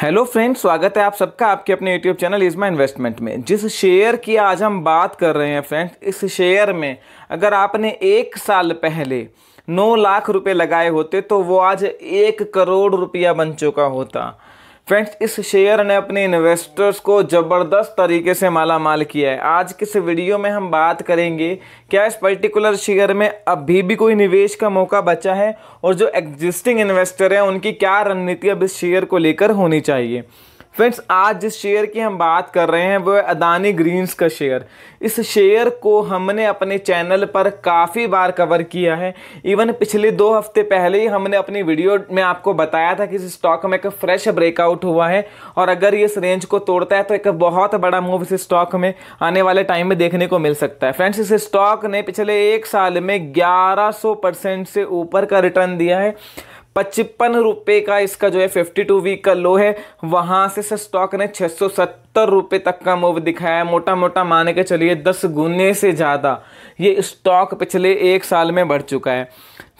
hello friends स्वागत है आप सबका आपके अपने यूट्यूब चैनल इजमा इन्वेस्टमेंट में जिस शेयर की आज हम बात कर रहे हैं फ्रेंड्स इस शेयर में अगर आपने एक साल पहले नौ लाख रुपए लगाए होते तो वो आज एक करोड़ रुपया बन चुका होता फ्रेंड्स इस शेयर ने अपने इन्वेस्टर्स को ज़बरदस्त तरीके से माला माल किया है आज के इस वीडियो में हम बात करेंगे क्या इस पर्टिकुलर शेयर में अभी भी कोई निवेश का मौका बचा है और जो एग्जिस्टिंग इन्वेस्टर हैं उनकी क्या रणनीति अब इस शेयर को लेकर होनी चाहिए फ्रेंड्स आज जिस शेयर की हम बात कर रहे हैं है अदानी ग्रीन्स का शेयर इस शेयर को हमने अपने चैनल पर काफ़ी बार कवर किया है इवन पिछले दो हफ्ते पहले ही हमने अपनी वीडियो में आपको बताया था कि इस स्टॉक में एक फ्रेश ब्रेकआउट हुआ है और अगर ये इस रेंज को तोड़ता है तो एक बहुत बड़ा मूव इस स्टॉक में आने वाले टाइम में देखने को मिल सकता है फ्रेंड्स इस स्टॉक ने पिछले एक साल में ग्यारह से ऊपर का रिटर्न दिया है पचपन रुपये का इसका जो है फिफ्टी टू वीक का लो है वहाँ से स्टॉक ने छः सौ सत्तर रुपये तक का मूव दिखाया है मोटा मोटा माने के चलिए दस गुने से ज़्यादा ये स्टॉक पिछले एक साल में बढ़ चुका है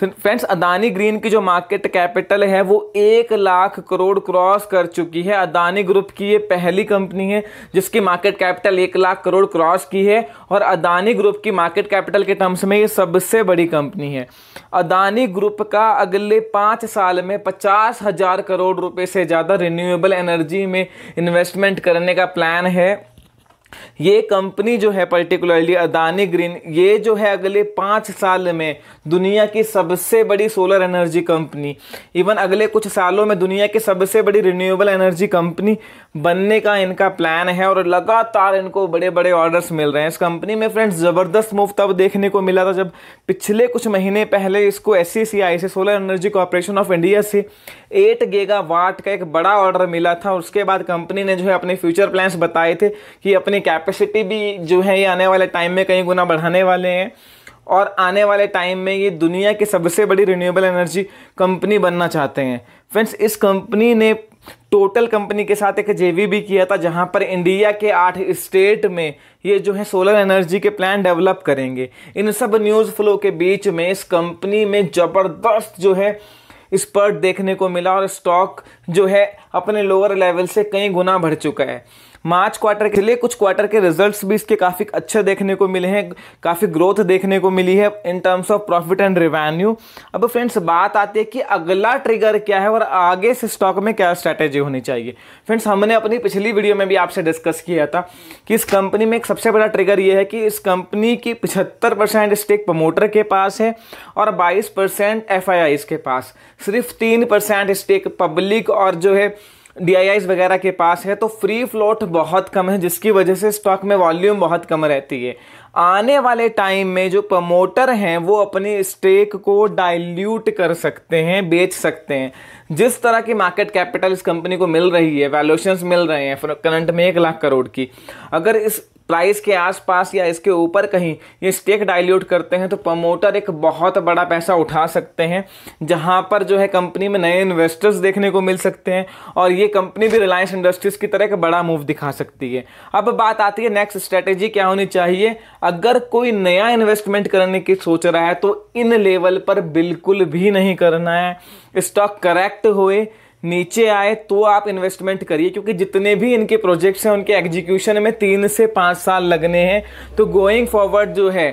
फ्रेंड्स अदानी ग्रीन की जो मार्केट कैपिटल है वो एक लाख करोड़ क्रॉस कर चुकी है अदानी ग्रुप की ये पहली कंपनी है जिसकी मार्केट कैपिटल एक लाख करोड़ क्रॉस की है और अदानी ग्रुप की मार्केट कैपिटल के टर्म्स में ये सबसे बड़ी कंपनी है अदानी ग्रुप का अगले पाँच साल में पचास हज़ार करोड़ रुपये से ज़्यादा रिन्यूएबल एनर्जी में इन्वेस्टमेंट करने का प्लान है ये कंपनी जो है पर्टिकुलरली अदानी ग्रीन ये जो है अगले पाँच साल में दुनिया की सबसे बड़ी सोलर एनर्जी कंपनी इवन अगले कुछ सालों में दुनिया की सबसे बड़ी रिन्यूएबल एनर्जी कंपनी बनने का इनका प्लान है और लगातार इनको बड़े बड़े ऑर्डर्स मिल रहे हैं इस कंपनी में फ्रेंड्स ज़बरदस्त मूव तब देखने को मिला था जब पिछले कुछ महीने पहले इसको एस सी से solar energy corporation of India से एट गेगा का एक बड़ा ऑर्डर मिला था उसके बाद कंपनी ने जो है अपने फ्यूचर प्लान्स बताए थे कि अपने कैपेसिटी भी जो है ये आने वाले टाइम में कई गुना बढ़ाने वाले हैं और आने वाले टाइम में ये दुनिया की सबसे बड़ी रिन्यूएबल एनर्जी कंपनी बनना चाहते हैं फ्रेंड्स इस कंपनी ने टोटल कंपनी के साथ एक जेवी भी किया था जहां पर इंडिया के आठ स्टेट में ये जो है सोलर एनर्जी के प्लान डेवलप करेंगे इन सब न्यूज़ फ्लो के बीच में इस कंपनी में ज़बरदस्त जो है स्पर्ट देखने को मिला और स्टॉक जो है अपने लोअर लेवल से कई गुना बढ़ चुका है मार्च क्वार्टर के लिए कुछ क्वार्टर के रिजल्ट्स भी इसके काफ़ी अच्छे देखने को मिले हैं काफ़ी ग्रोथ देखने को मिली है in terms of profit and revenue अब फ्रेंड्स बात आती है कि अगला ट्रिगर क्या है और आगे इस स्टॉक में क्या स्ट्रैटेजी होनी चाहिए फ्रेंड्स हमने अपनी पिछली वीडियो में भी आपसे डिस्कस किया था कि इस कंपनी में एक सबसे बड़ा ट्रिगर ये है कि इस कंपनी की पिछहत्तर परसेंट स्टेक प्रमोटर के पास है और बाईस परसेंट एफ के पास सिर्फ तीन परसेंट स्टेक पब्लिक और जो है डी वगैरह के पास है तो फ्री फ्लोट बहुत कम है जिसकी वजह से स्टॉक में वॉल्यूम बहुत कम रहती है आने वाले टाइम में जो प्रमोटर हैं वो अपने स्टेक को डाइल्यूट कर सकते हैं बेच सकते हैं जिस तरह की मार्केट कैपिटल इस कंपनी को मिल रही है वैल्यूशंस मिल रहे हैं करंट में एक लाख करोड़ की अगर इस प्राइस के आसपास या इसके ऊपर कहीं ये स्टेक डाइल्यूट करते हैं तो प्रमोटर एक बहुत बड़ा पैसा उठा सकते हैं जहाँ पर जो है कंपनी में नए इन्वेस्टर्स देखने को मिल सकते हैं और ये कंपनी भी रिलायंस इंडस्ट्रीज़ की तरह एक बड़ा मूव दिखा सकती है अब बात आती है नेक्स्ट स्ट्रेटेजी क्या होनी चाहिए अगर कोई नया इन्वेस्टमेंट करने की सोच रहा है तो इन लेवल पर बिल्कुल भी नहीं करना है स्टॉक करेक्ट हुए नीचे आए तो आप इन्वेस्टमेंट करिए क्योंकि जितने भी इनके प्रोजेक्ट्स हैं उनके एग्जीक्यूशन में तीन से पाँच साल लगने हैं तो गोइंग फॉरवर्ड जो है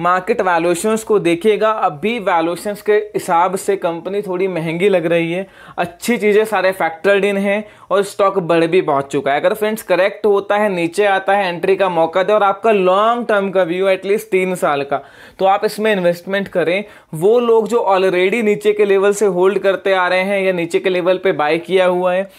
मार्केट वैल्यूशंस को देखिएगा अभी वैल्यूशंस के हिसाब से कंपनी थोड़ी महंगी लग रही है अच्छी चीज़ें सारे फैक्टर्ड इन हैं और स्टॉक बढ़ भी पहुँच चुका है अगर फ्रेंड्स करेक्ट होता है नीचे आता है एंट्री का मौका दे और आपका लॉन्ग टर्म का व्यू एटलीस्ट तीन साल का तो आप इसमें इन्वेस्टमेंट करें वो लोग जो ऑलरेडी नीचे के लेवल से होल्ड करते आ रहे हैं या नीचे के लेवल पर बाय किया हुआ है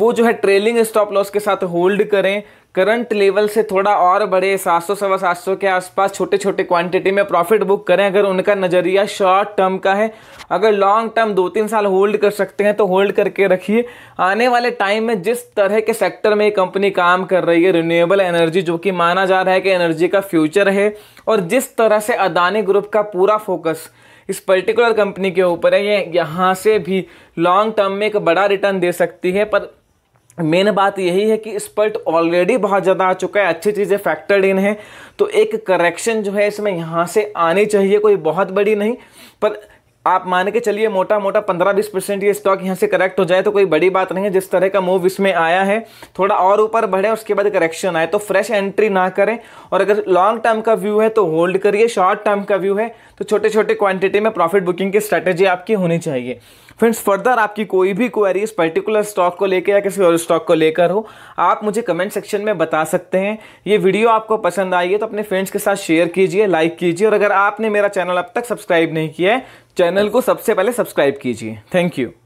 वो जो है ट्रेलिंग स्टॉप लॉस के साथ होल्ड करें करंट लेवल से थोड़ा और बड़े सात सौ सवा सात सौ के आसपास छोटे छोटे क्वांटिटी में प्रॉफिट बुक करें अगर उनका नज़रिया शॉर्ट टर्म का है अगर लॉन्ग टर्म दो तीन साल होल्ड कर सकते हैं तो होल्ड करके रखिए आने वाले टाइम में जिस तरह के सेक्टर में ये कंपनी काम कर रही है रिन्यूएबल एनर्जी जो कि माना जा रहा है कि एनर्जी का फ्यूचर है और जिस तरह से अदानी ग्रुप का पूरा फोकस इस पर्टिकुलर कंपनी के ऊपर है ये यहाँ से भी लॉन्ग टर्म में एक बड़ा रिटर्न दे सकती है पर मेन बात यही है कि स्पर्ट ऑलरेडी बहुत ज़्यादा आ चुका है अच्छी चीज़ें फैक्टर्ड इन है तो एक करेक्शन जो है इसमें यहाँ से आनी चाहिए कोई बहुत बड़ी नहीं पर आप मान के चलिए मोटा मोटा पंद्रह बीस परसेंट ये स्टॉक यहाँ से करेक्ट हो जाए तो कोई बड़ी बात नहीं है जिस तरह का मूव इसमें आया है थोड़ा और ऊपर बढ़े उसके बाद करेक्शन आए तो फ्रेश एंट्री ना करें और अगर लॉन्ग टर्म का व्यू है तो होल्ड करिए शॉर्ट टर्म का व्यू है तो छोटे छोटे क्वांटिटी में प्रॉफिट बुकिंग की स्ट्रैटेजी आपकी होनी चाहिए फ्रेंड्स फर्दर आपकी कोई भी क्वेरी इस पर्टिकुलर स्टॉक को लेकर या किसी और स्टॉक को लेकर हो आप मुझे कमेंट सेक्शन में बता सकते हैं ये वीडियो आपको पसंद आई है तो अपने फ्रेंड्स के साथ शेयर कीजिए लाइक कीजिए और अगर आपने मेरा चैनल अब तक सब्सक्राइब नहीं किया है चैनल को सबसे पहले सब्सक्राइब कीजिए थैंक यू